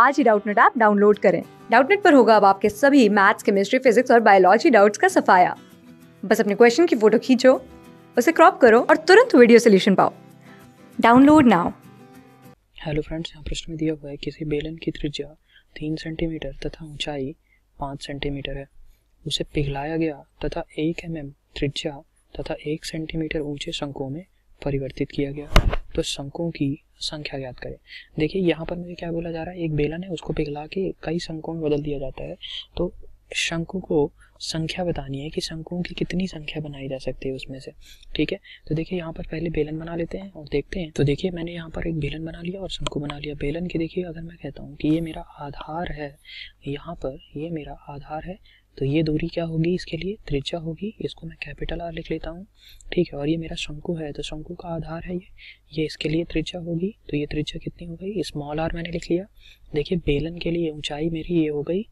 आज ही Doubtnut app download करें डाउटनेट पर होगा अब आपके सभी मैथ्स केमिस्ट्री फिजिक्स और बायोलॉजी डाउट्स का सफाया बस अपने क्वेश्चन की फोटो खींचो उसे क्रॉप करो और तुरंत वीडियो सोल्यूशन पाओ डाउनलोड नाउ हेलो फ्रेंड्स यहाँ प्रश्न में दिया हुआ है किसी बेलन की त्रिज्या तीन सेंटीमीटर तथा ऊंचाई पाँच सेंटीमीटर है उसे पिघलाया गया तथा एक एम mm त्रिज्या तथा एक सेंटीमीटर ऊंचे शंकों में परिवर्तित किया गया तो संकों की संख्या ज्ञात करें देखिए यहाँ पर मुझे क्या बोला जा रहा है एक बेलन है उसको पिघला के कई संकों में बदल दिया जाता है तो शंकु को संख्या बतानी है कि शंकुओं की कितनी संख्या बनाई जा सकती है उसमें से ठीक है तो देखिए यहाँ पर पहले बेलन बना लेते हैं और देखते हैं तो देखिए मैंने यहाँ पर एक बेलन बना लिया और शंकु बना लिया बेलन के देखिए अगर मैं कहता हूँ कि ये मेरा आधार है यहाँ पर ये मेरा आधार है तो ये दूरी क्या होगी इसके लिए त्रिज्या होगी इसको मैं कैपिटल आर लिख लेता हूँ ठीक है और ये मेरा शंकु है तो शंकु का आधार है ये ये इसके लिए त्रिज्या होगी तो ये त्रिज्या कितनी हो गई स्मॉल आर मैंने लिख लिया देखिए बेलन के लिए ऊंचाई मेरी ये हो गई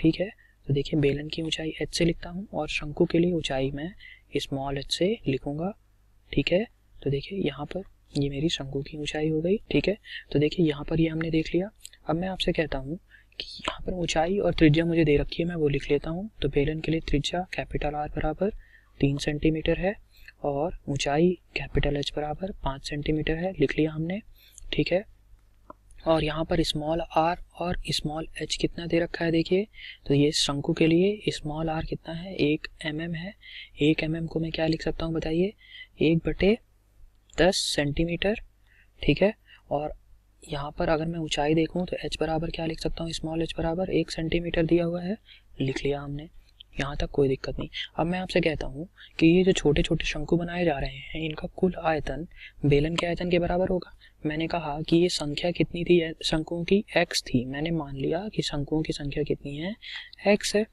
ठीक है तो देखिए बेलन की ऊंचाई एच से लिखता हूँ और शंकु के लिए ऊंचाई मैं स्मॉल एच से लिखूंगा ठीक है तो देखिए यहाँ पर ये मेरी शंकु की ऊंचाई हो गई ठीक है तो देखिए यहाँ पर ये हमने देख लिया अब मैं आपसे कहता हूँ कि यहाँ पर ऊंचाई और त्रिज्या मुझे दे रखी है मैं वो लिख लेता हूँ तो बेलन के लिए त्रिज्या कैपिटल आर बराबर तीन सेंटीमीटर है और ऊंचाई कैपिटल एच बराबर पाँच सेंटीमीटर है लिख लिया हमने ठीक है और यहाँ पर स्मॉल आर और स्मॉल एच कितना दे रखा है देखिए तो ये शंकु के लिए स्मॉल आर कितना है एक एम mm है एक एम mm को मैं क्या लिख सकता हूँ बताइए एक बटे दस सेंटीमीटर ठीक है और यहाँ पर अगर मैं ऊंचाई देखूँ तो h बराबर क्या लिख सकता हूँ स्मॉल h बराबर एक सेंटीमीटर दिया हुआ है लिख लिया हमने यहाँ तक कोई दिक्कत नहीं अब मैं आपसे कहता हूँ कि ये जो छोटे छोटे शंकु बनाए जा रहे हैं इनका कुल आयतन बेलन के आयतन के बराबर होगा मैंने कहा कि ये संख्या कितनी थी शंकुओं की एक्स थी मैंने मान लिया कि शंकुओं की संख्या कितनी है एक्स है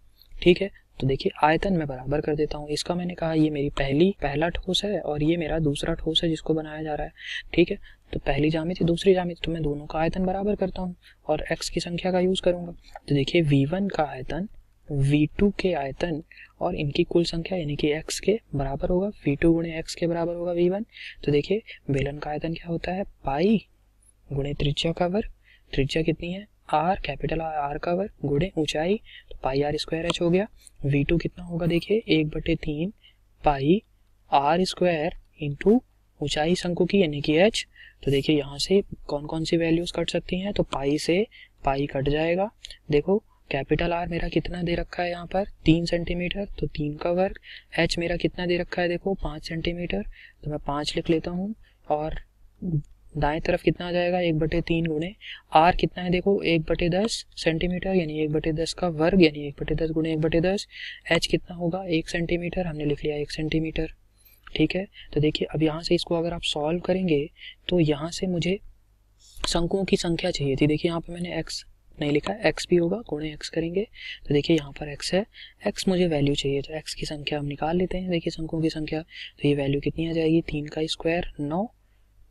ठीक है तो देखिए आयतन में बराबर कर देता हूँ इसका मैंने कहा ये मेरी पहली पहला ठोस है और ये मेरा दूसरा ठोस है जिसको बनाया जा रहा है ठीक है तो पहली जामित दूसरी जामित तो मैं दोनों का आयतन बराबर करता हूँ और एक्स की संख्या का यूज़ करूंगा तो देखिए वी का आयतन v2 के आयतन और इनकी कुल संख्या यानी कि x के बराबर होगा v2 टू गुणे एक्स के बराबर होगा v1 तो देखिए बेलन का आयतन क्या होता है पाई गुणे त्रिज्या का वर्ग त्रिज्या कितनी है r कैपिटल आर का वर्ग गुणे ऊंचाई तो पाई आर स्क्वायर एच हो गया v2 कितना होगा देखिए एक बटे तीन पाई आर स्क्वायर इंटू ऊंचाई शंकु की यानी कि h तो देखिए यहाँ से कौन कौन सी वैल्यूज कट सकती हैं तो पाई से पाई कट जाएगा देखो कैपिटल आर मेरा कितना दे रखा है यहाँ पर तीन सेंटीमीटर तो तीन का वर्ग एच मेरा कितना दे रखा है देखो पाँच सेंटीमीटर तो मैं पाँच लिख लेता हूँ और दाएं तरफ कितना आ जाएगा एक बटे तीन गुणे आर कितना है देखो एक बटे दस सेंटीमीटर यानी एक बटे दस का वर्ग यानी एक बटे दस गुणे एक बटे दस एच कितना होगा एक सेंटीमीटर हमने लिख लिया एक सेंटीमीटर ठीक है तो देखिए अब यहाँ से इसको अगर आप सॉल्व करेंगे तो यहाँ से मुझे शंकुओं की संख्या चाहिए थी देखिए यहाँ पर मैंने एक्स नहीं लिखा एक्स भी होगा गुणे एक्स करेंगे तो देखिए यहाँ पर एक्स है एक्स मुझे वैल्यू चाहिए तो एक्स की संख्या हम निकाल लेते हैं देखिए संख्यों की संख्या तो ये वैल्यू कितनी आ जाएगी तीन का स्क्वायर नौ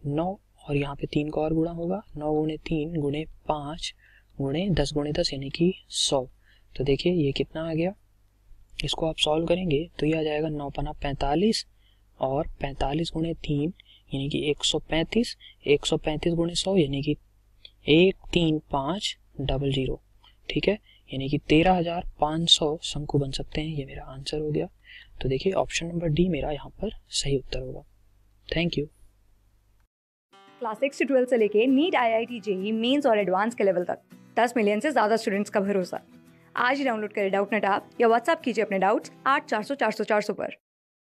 नौ और यहाँ पे तीन का और गुणा होगा नौ गुणे तीन गुणे पाँच गुणे दस गुणे दस यानी कि सौ तो देखिए ये कितना आ गया इसको आप सॉल्व करेंगे तो ये आ जाएगा नौ पना पैंतालीस और पैंतालीस गुणे तीन यानी कि एक सौ पैंतीस एक सौ पैंतीस गुणे सौ यानी कि एक तीन पाँच डबल ज़ीरो ठीक है यानी कि तेरह हज़ार पाँच सौ शंकु बन सकते हैं ये मेरा आंसर हो गया तो देखिए ऑप्शन नंबर डी मेरा यहाँ पर सही उत्तर होगा थैंक यू क्लास सिक्स से ट्वेल्थ से लेके NEET I I T JEE Mains और एडवांस के लेवल तक दस मिलियन से ज़्यादा स्टूडेंट्स का भरोसा आज ही डाउनलोड करें डाउट नेट ऐप या व्हाट्सअप कीजिए अपने डाउट्स आठ चार सौ चार सौ चार सौ पर